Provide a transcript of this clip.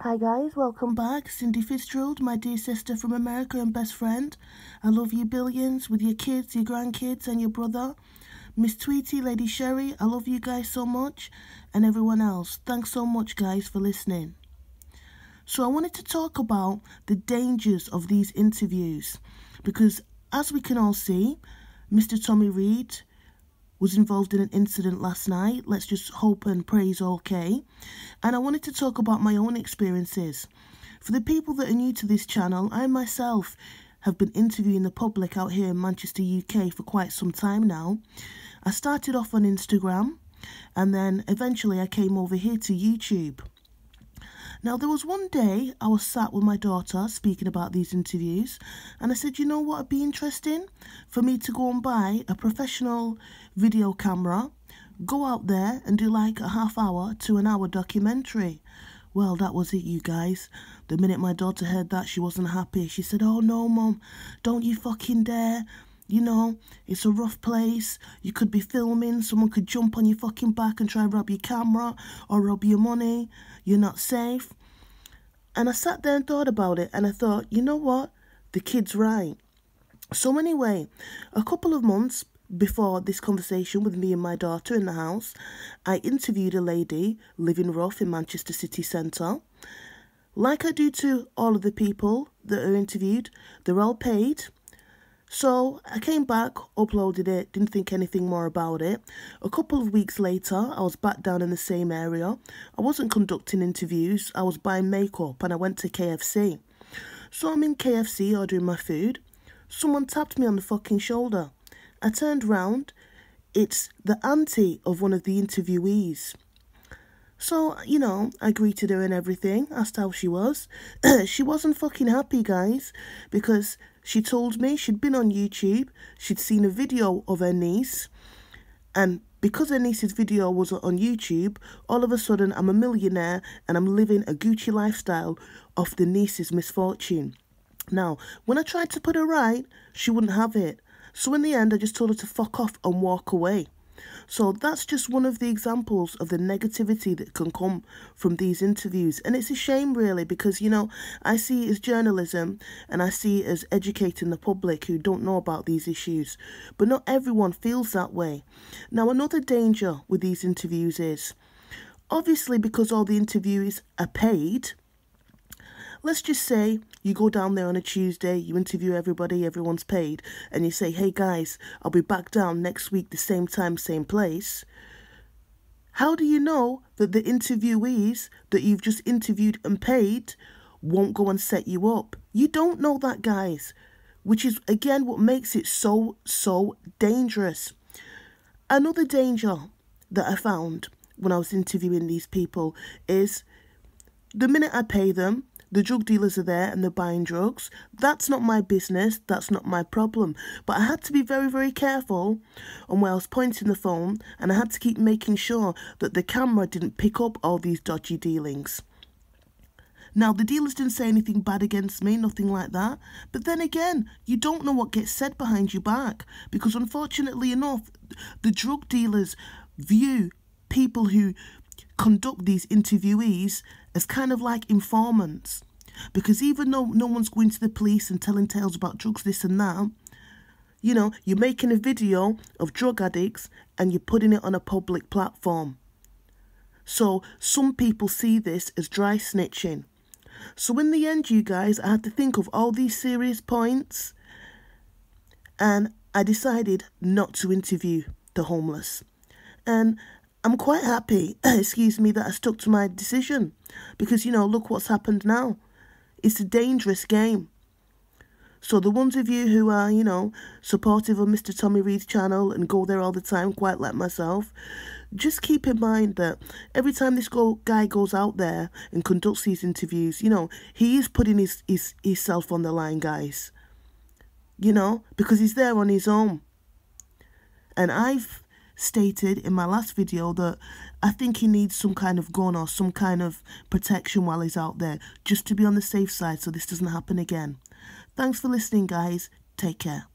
Hi guys, welcome back. Cindy Fitzgerald, my dear sister from America and best friend. I love you billions with your kids, your grandkids and your brother. Miss Tweety, Lady Sherry, I love you guys so much and everyone else. Thanks so much guys for listening. So I wanted to talk about the dangers of these interviews because as we can all see, Mr. Tommy Reed, was involved in an incident last night. Let's just hope and pray he's okay. And I wanted to talk about my own experiences. For the people that are new to this channel, I myself have been interviewing the public out here in Manchester, UK for quite some time now. I started off on Instagram and then eventually I came over here to YouTube. Now, there was one day I was sat with my daughter speaking about these interviews, and I said, you know what would be interesting? For me to go and buy a professional video camera, go out there and do like a half hour to an hour documentary. Well, that was it, you guys. The minute my daughter heard that, she wasn't happy. She said, Oh no, mum, don't you fucking dare you know, it's a rough place. You could be filming, someone could jump on your fucking back and try and rob your camera or rob your money. You're not safe. And I sat there and thought about it and I thought, you know what? The kid's right. So, anyway, a couple of months before this conversation with me and my daughter in the house, I interviewed a lady living rough in Manchester city centre. Like I do to all of the people that are interviewed, they're all paid so I came back, uploaded it, didn't think anything more about it. A couple of weeks later, I was back down in the same area. I wasn't conducting interviews, I was buying makeup and I went to KFC. So I'm in KFC ordering my food. Someone tapped me on the fucking shoulder. I turned round. It's the auntie of one of the interviewees. So, you know, I greeted her and everything, asked how she was. she wasn't fucking happy, guys, because she told me she'd been on YouTube, she'd seen a video of her niece, and because her niece's video was on YouTube, all of a sudden I'm a millionaire and I'm living a Gucci lifestyle off the niece's misfortune. Now, when I tried to put her right, she wouldn't have it. So in the end, I just told her to fuck off and walk away. So that's just one of the examples of the negativity that can come from these interviews. And it's a shame, really, because, you know, I see it as journalism and I see it as educating the public who don't know about these issues. But not everyone feels that way. Now, another danger with these interviews is obviously because all the interviewees are paid let's just say you go down there on a Tuesday, you interview everybody, everyone's paid, and you say, hey guys, I'll be back down next week, the same time, same place. How do you know that the interviewees that you've just interviewed and paid won't go and set you up? You don't know that, guys, which is again what makes it so, so dangerous. Another danger that I found when I was interviewing these people is the minute I pay them, the drug dealers are there and they're buying drugs. That's not my business. That's not my problem. But I had to be very, very careful on where I was pointing the phone and I had to keep making sure that the camera didn't pick up all these dodgy dealings. Now, the dealers didn't say anything bad against me, nothing like that. But then again, you don't know what gets said behind your back because, unfortunately enough, the drug dealers view people who conduct these interviewees as kind of like informants. Because even though no one's going to the police and telling tales about drugs, this and that, you know, you're making a video of drug addicts and you're putting it on a public platform. So some people see this as dry snitching. So in the end, you guys, I had to think of all these serious points and I decided not to interview the homeless. And I'm quite happy, excuse me, that I stuck to my decision because, you know, look what's happened now. It's a dangerous game. So the ones of you who are, you know, supportive of Mr. Tommy Reed's channel and go there all the time, quite like myself, just keep in mind that every time this go guy goes out there and conducts these interviews, you know, he is putting his, his, his self on the line, guys. You know, because he's there on his own. And I've stated in my last video that I think he needs some kind of gun or some kind of protection while he's out there, just to be on the safe side so this doesn't happen again. Thanks for listening, guys. Take care.